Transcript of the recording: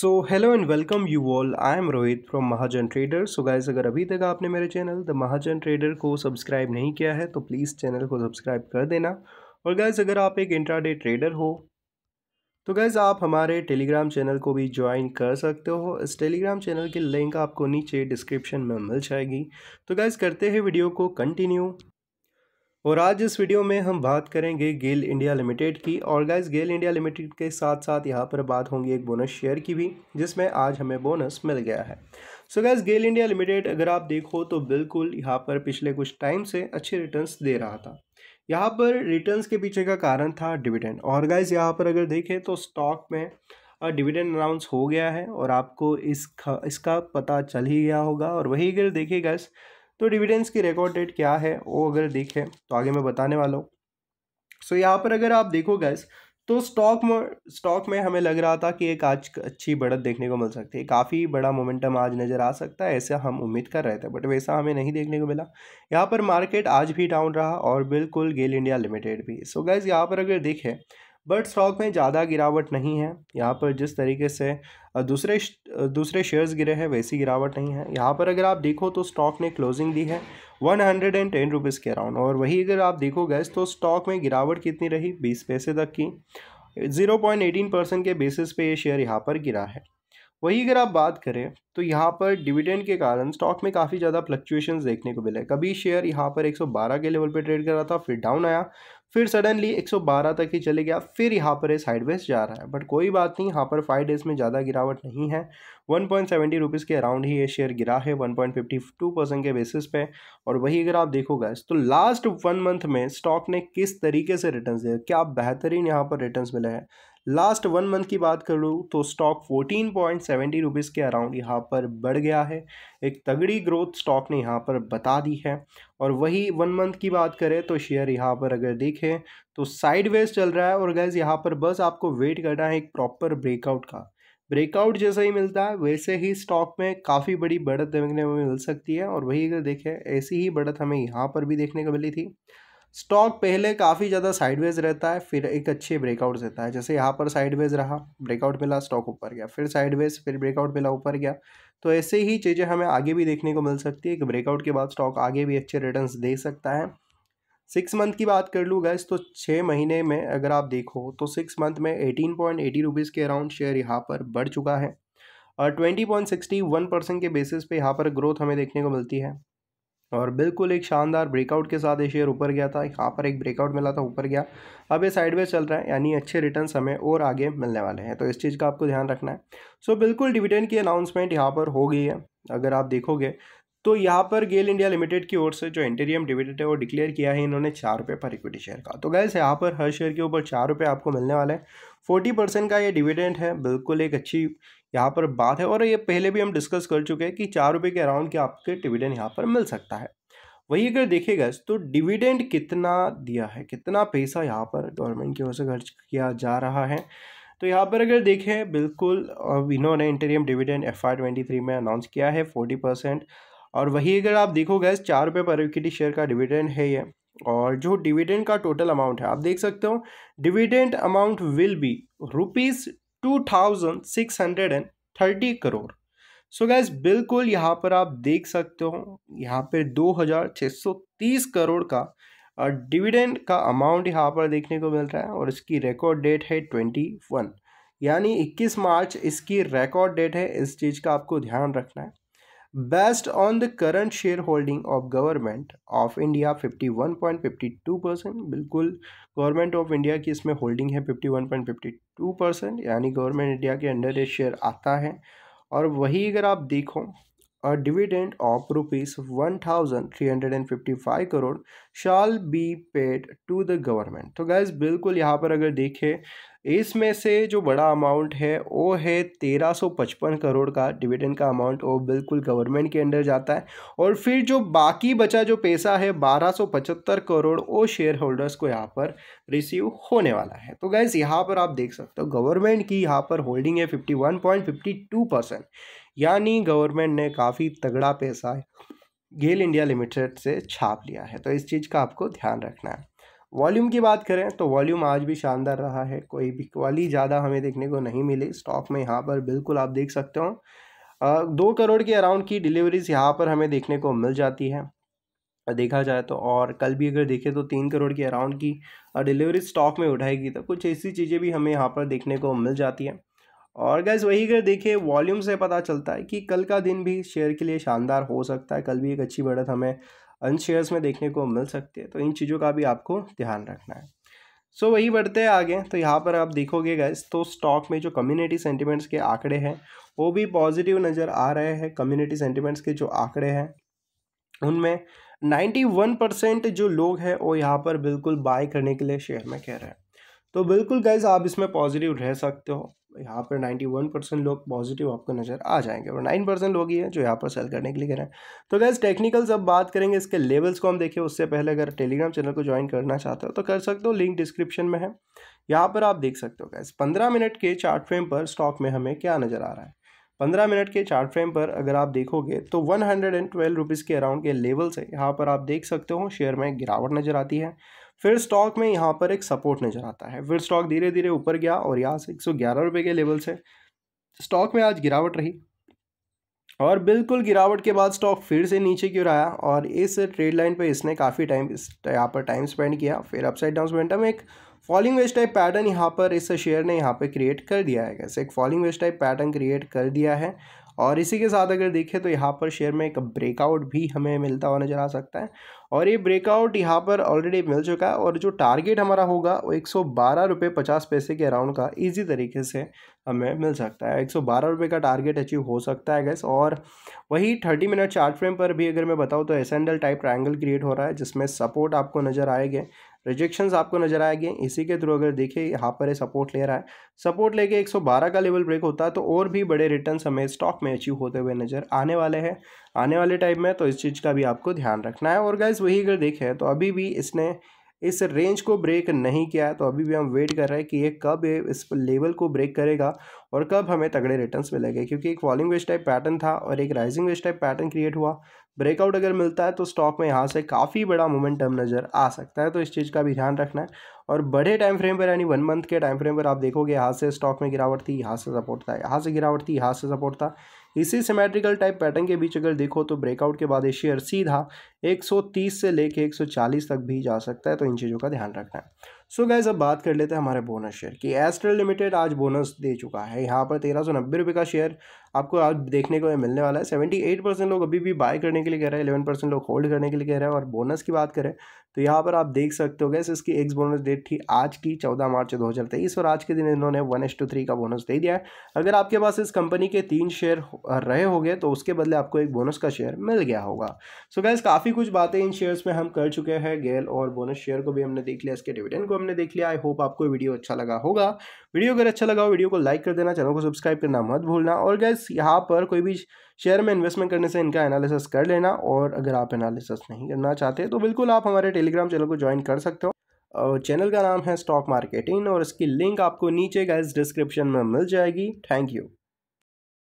so hello and welcome you all I am Rohit from Mahajan trader so guys अगर अभी तक आपने मेरे चैनल द महाजन ट्रेडर को सब्सक्राइब नहीं किया है तो प्लीज़ चैनल को सब्सक्राइब कर देना और गाइज अगर आप एक इंट्राडे ट्रेडर हो तो गाइज आप हमारे टेलीग्राम चैनल को भी ज्वाइन कर सकते हो इस टेलीग्राम चैनल की लिंक आपको नीचे डिस्क्रिप्शन में मिल जाएगी तो गाइज करते हैं वीडियो को कंटिन्यू और आज इस वीडियो में हम बात करेंगे गेल इंडिया लिमिटेड की और गाइज गेल इंडिया लिमिटेड के साथ साथ यहाँ पर बात होंगी एक बोनस शेयर की भी जिसमें आज हमें बोनस मिल गया है so guys GAIL India limited अगर आप देखो तो बिल्कुल यहाँ पर पिछले कुछ टाइम से अच्छे रिटर्न्स दे रहा था यहाँ पर रिटर्न्स के पीछे का कारण था डिविडेंड और गाइज यहाँ पर अगर देखें तो स्टॉक में डिविडेंड अनाउंस हो गया है और आपको इस इसका पता चल ही गया होगा और वही अगर देखिए गैस तो डिविडेंस की रिकॉर्ड डेट क्या है वो अगर देखें तो आगे मैं बताने वाला हूँ सो so, यहाँ पर अगर आप देखो गैस तो स्टॉक में स्टॉक में हमें लग रहा था कि एक आज अच्छी बढ़त देखने को मिल सकती है काफ़ी बड़ा मोमेंटम आज नज़र आ सकता है ऐसा हम उम्मीद कर रहे थे बट वैसा हमें नहीं देखने को मिला यहाँ पर मार्केट आज भी डाउन रहा और बिल्कुल गेल इंडिया लिमिटेड भी सो so, गैस यहाँ पर अगर देखें बट स्टॉक में ज़्यादा गिरावट नहीं है यहाँ पर जिस तरीके से दूसरे दूसरे शेयर्स गिरे हैं वैसी गिरावट नहीं है यहाँ पर अगर आप देखो तो स्टॉक ने क्लोजिंग दी है one hundred and ten rupees के अराउंड और वही अगर आप देखो गैस तो स्टॉक में गिरावट कितनी रही बीस पैसे तक की ज़ीरो पॉइंट एटीन परसेंट के बेसिस पे ये शेयर यहाँ पर गिरा है वही अगर आप बात करें तो यहाँ पर डिविडेंड के कारण स्टॉक में काफ़ी ज़्यादा फ्लक्चुएशन देखने को मिले कभी शेयर यहाँ पर एक सौ बारह के लेवल पर ट्रेड कर रहा था फिर डाउन आया फिर सडनली 112 तक ही चले गया फिर यहाँ पर साइड साइडवेज जा रहा है बट कोई बात नहीं यहाँ पर फाइव डेज़ में ज़्यादा गिरावट नहीं है वन पॉइंट सेवेंटी रुपीज़ के अराउंड ही ये शेयर गिरा है one point fifty two percent के बेसिस पे और वही अगर आप देखोगे तो लास्ट वन मंथ में स्टॉक ने किस तरीके से रिटर्न दिए क्या बेहतरीन यहाँ पर रिटर्न मिले हैं लास्ट वन मंथ की बात करूँ तो stock fourteen point seventy rupees के अराउंड यहाँ पर बढ़ गया है एक तगड़ी ग्रोथ स्टॉक ने यहाँ पर बता दी है और वही वन मंथ की बात करें तो शेयर यहाँ पर अगर देखें तो साइडवेज चल रहा है और गैस यहाँ पर बस आपको वेट करना है एक प्रॉपर ब्रेकआउट का ब्रेकआउट जैसा ही मिलता है वैसे ही स्टॉक में काफ़ी बड़ी बढ़त देखने में मिल सकती है और वही अगर देखें ऐसी ही बढ़त हमें यहाँ पर भी देखने को मिली थी स्टॉक पहले काफ़ी ज़्यादा साइडवेज रहता है फिर एक अच्छे ब्रेकआउट देता है जैसे यहाँ पर साइडवेज रहा ब्रेकआउट मिला स्टॉक ऊपर गया फिर साइडवेज फिर ब्रेकआउट मिला ऊपर गया तो ऐसे ही चीज़ें हमें आगे भी देखने को मिल सकती है कि ब्रेकआउट के बाद स्टॉक आगे भी अच्छे रिटर्न दे सकता है सिक्स मंथ की बात कर लूँ गैस तो छः महीने में अगर आप देखो तो सिक्स मंथ में एटीन पॉइंट एटी रुपीज़ के अराउंड शेयर यहाँ पर बढ़ चुका है और twenty point sixty one percent के बेसिस पे यहाँ पर ग्रोथ हमें देखने को मिलती है और बिल्कुल एक शानदार ब्रेकआउट के साथ ये शेयर ऊपर गया था यहाँ पर एक ब्रेकआउट मिला था ऊपर गया अब ये साइडवेज चल रहा है यानी अच्छे रिटर्न हमें और आगे मिलने वाले हैं तो इस चीज़ का आपको ध्यान रखना है सो so, बिल्कुल डिविडेंड की अनाउंसमेंट यहाँ पर हो गई है अगर आप देखोगे तो यहाँ पर गेल इंडिया लिमिटेड की ओर से जो इंटेरियम डिविडेंड है वो डिक्लेयर किया है इन्होंने चार रुपये पर इक्विटी शेयर का तो गैस यहाँ पर हर शेयर के ऊपर चार रुपये आपको मिलने वाला है फोर्टी परसेंट का ये डिविडेंड है बिल्कुल एक अच्छी यहाँ पर बात है और ये पहले भी हम डिस्कस कर चुके हैं कि चार रुपये के अराउंड के आपके डिविडेंड यहाँ पर मिल सकता है वही अगर देखेगा तो डिविडेंड कितना दिया है कितना पैसा यहाँ पर गवर्नमेंट की ओर से खर्च किया जा रहा है तो यहाँ पर अगर देखें बिल्कुल इन्होंने interim dividend F Y twenty three में अनाउंस किया है फोर्टी परसेंट और वही अगर आप देखो गैस चार रुपये पर इक्विटी शेयर का डिविडेंड है ये और जो डिविडेंड का टोटल अमाउंट है आप देख सकते हो dividend amount will be rupees two thousand six hundred and thirty crore so so guys बिल्कुल यहाँ पर आप देख सकते हो यहाँ पर दो हज़ार छः सौ तीस करोड़ का और डिविडेंड का अमाउंट यहाँ पर देखने को मिल रहा है और इसकी रिकॉर्ड डेट है ट्वेंटी वन यानी इक्कीस मार्च इसकी रिकॉर्ड डेट है इस चीज़ का आपको ध्यान रखना है based on the current shareholding of government of India 51.52 percent बिल्कुल गवर्नमेंट ऑफ इंडिया की इसमें होल्डिंग है 51.52 परसेंट यानी गवर्नमेंट इंडिया के अंडर ये शेयर आता है और वही अगर आप देखो a dividend of rupees 1355 crore shall be paid to the government तो गैस बिल्कुल यहाँ पर अगर देखें इसमें से जो बड़ा अमाउंट है वो है 1355 करोड़ का डिविडेंड का अमाउंट वो बिल्कुल गवर्नमेंट के अंडर जाता है और फिर जो बाकी बचा जो पैसा है 1275 करोड़ वो शेयर होल्डर्स को यहाँ पर रिसीव होने वाला है तो गैस यहाँ पर आप देख सकते हो गवर्नमेंट की यहाँ पर होल्डिंग है टू परसेंट यानी गवर्नमेंट ने काफ़ी तगड़ा पैसा गेल इंडिया लिमिटेड से छाप लिया है तो इस चीज़ का आपको ध्यान रखना है वॉल्यूम की बात करें तो वॉल्यूम आज भी शानदार रहा है कोई बिकवाली ज़्यादा हमें देखने को नहीं मिली स्टॉक में यहाँ पर बिल्कुल आप देख सकते हो दो करोड़ के अराउंड की डिलीवरीज यहाँ पर हमें देखने को मिल जाती है देखा जाए तो और कल भी अगर देखें तो तीन करोड़ के अराउंड की डिलीवरी स्टॉक में उठाएगी तो कुछ ऐसी चीज़ें भी हमें यहाँ पर देखने को मिल जाती है और गैस वही अगर देखिए वॉल्यूम से पता चलता है कि कल का दिन भी शेयर के लिए शानदार हो सकता है कल भी एक अच्छी बढ़त हमें अन शेयर्स में देखने को मिल सकती है तो इन चीज़ों का भी आपको ध्यान रखना है सो so, वही बढ़ते हैं आगे तो यहाँ पर आप देखोगे गैस तो स्टॉक में जो कम्युनिटी सेंटिमेंट्स के आंकड़े हैं वो भी पॉजिटिव नज़र आ रहे हैं कम्युनिटी सेंटिमेंट्स के जो आंकड़े हैं उनमें नाइन्टी वन परसेंट जो लोग हैं वो यहाँ पर बिल्कुल बाय करने के लिए शेयर में कह रहे हैं तो बिल्कुल गैस आप इसमें पॉजिटिव रह सकते हो यहाँ पर नाइन्टी वन परसेंट लोग पॉजिटिव आपको नज़र आ जाएंगे और नाइन परसेंट लोग ही हैं जो यहाँ पर सेल करने के लिए कह रहे हैं तो गैस टेक्निकल्स अब बात करेंगे इसके लेवल्स को हम देखें उससे पहले अगर टेलीग्राम चैनल को ज्वाइन करना चाहते हो तो कर सकते हो लिंक डिस्क्रिप्शन में है यहाँ पर आप देख सकते हो गैस पंद्रह मिनट के चार्ट फ्रेम पर स्टॉक में हमें क्या नज़र आ रहा है पंद्रह मिनट के चार्ट फ्रेम पर अगर आप देखोगे तो one hundred and twelve rupees के अराउंड के लेवल्स है यहाँ पर आप देख सकते हो शेयर में गिरावट नज़र आती है फिर स्टॉक में यहाँ पर एक सपोर्ट नज़र आता है फिर स्टॉक धीरे धीरे ऊपर गया और यहाँ से एक सौ के लेवल से स्टॉक में आज गिरावट रही और बिल्कुल गिरावट के बाद स्टॉक फिर से नीचे की ओर आया और इस ट्रेड लाइन पर इसने काफ़ी टाइम इस यहाँ पर टाइम स्पेंड किया फिर अपसाइड डाउन मोमेंटम एक फॉलिंग वेस्ट टाइप पैटर्न यहाँ पर इस शेयर ने यहाँ पर क्रिएट कर दिया है कैसे एक फॉलिंग वेस्ट टाइप पैटर्न क्रिएट कर दिया है और इसी के साथ अगर देखें तो यहाँ पर शेयर में एक ब्रेकआउट भी हमें मिलता हुआ नज़र आ सकता है और ये ब्रेकआउट यहाँ पर ऑलरेडी मिल चुका है और जो टारगेट हमारा होगा वो एक सौ बारह रुपये पचास पैसे के अराउंड का इजी तरीके से हमें मिल सकता है एक सौ बारह रुपये का टारगेट अचीव हो सकता है गैस और वही थर्टी मिनट चार्ट फ्रेम पर भी अगर मैं बताऊँ तो एसेंडल टाइप ट्राइंगल क्रिएट हो रहा है जिसमें सपोर्ट आपको नज़र आएगा रिजेक्शंस आपको नजर आएंगे इसी के थ्रू अगर देखिए यहाँ पर सपोर्ट ले रहा है सपोर्ट लेके 112 का लेवल ब्रेक होता है तो और भी बड़े रिटर्न हमें स्टॉक में अचीव होते हुए नज़र आने वाले हैं आने वाले टाइम में तो इस चीज़ का भी आपको ध्यान रखना है और गाइज वही अगर देखें तो अभी भी इसने इस रेंज को ब्रेक नहीं किया है तो अभी भी हम वेट कर रहे हैं कि ये कब ये इस लेवल को ब्रेक करेगा और कब हमें तगड़े रिटर्न्स मिलेंगे क्योंकि एक फॉलिंग वेस्ट टाइप पैटर्न था और एक राइजिंग वेस्ट टाइप पैटर्न क्रिएट हुआ ब्रेकआउट अगर मिलता है तो स्टॉक में यहाँ से काफ़ी बड़ा मोमेंटम नज़र आ सकता है तो इस चीज़ का भी ध्यान रखना है और बड़े टाइम फ्रेम पर यानी वन मंथ के टाइम फ्रेम पर आप देखोगे यहाँ से स्टॉक में गिरावट थी यहाँ से सपोर्ट था यहाँ से गिरावट थी यहाँ से सपोर्ट था इसी सिमेट्रिकल टाइप पैटर्न के बीच अगर देखो तो ब्रेकआउट के बाद ये शेयर सीधा एक से लेके एक तक भी जा सकता है तो इन चीज़ों का ध्यान रखना है सो गैस अब बात कर लेते हैं हमारे बोनस शेयर की एस्ट्रल लिमिटेड आज बोनस दे चुका है यहाँ पर तेरह सौ नब्बे रुपये का शेयर आपको आज देखने को मिलने वाला है सेवेंटी एट परसेंट लोग अभी भी बाय करने के लिए कह रहे हैं इलेवन परसेंट लोग होल्ड करने के लिए कह रहे हैं और बोनस की बात करें तो यहाँ पर आप देख सकते हो गैस इसकी एक्स बोनस डेट थी आज की चौदह मार्च दो हज़ार तेईस और आज के दिन इन्होंने वन एस टू थ्री का बोनस दे दिया है अगर आपके पास इस कंपनी के तीन शेयर रहे हो तो उसके बदले आपको एक बोनस का शेयर मिल गया होगा सो गैस काफ़ी कुछ बातें इन शेयर्स में हम कर चुके हैं गेल और बोनस शेयर को भी हमने देख लिया इसके डिविडेंड को हमने देख लिया आई होप आपको वीडियो अच्छा लगा होगा वीडियो अगर अच्छा लगा हो वीडियो को लाइक कर देना चैनल को सब्सक्राइब करना मत भूलना और गैस यहाँ पर कोई भी शेयर में इन्वेस्टमेंट करने से इनका एनालिसिस कर लेना और अगर आप एनालिसिस नहीं करना चाहते तो बिल्कुल आप हमारे टेलीग्राम चैनल को ज्वाइन कर सकते हो और चैनल का नाम है स्टॉक मार्केटिंग और इसकी लिंक आपको नीचे गैस डिस्क्रिप्शन में मिल जाएगी थैंक यू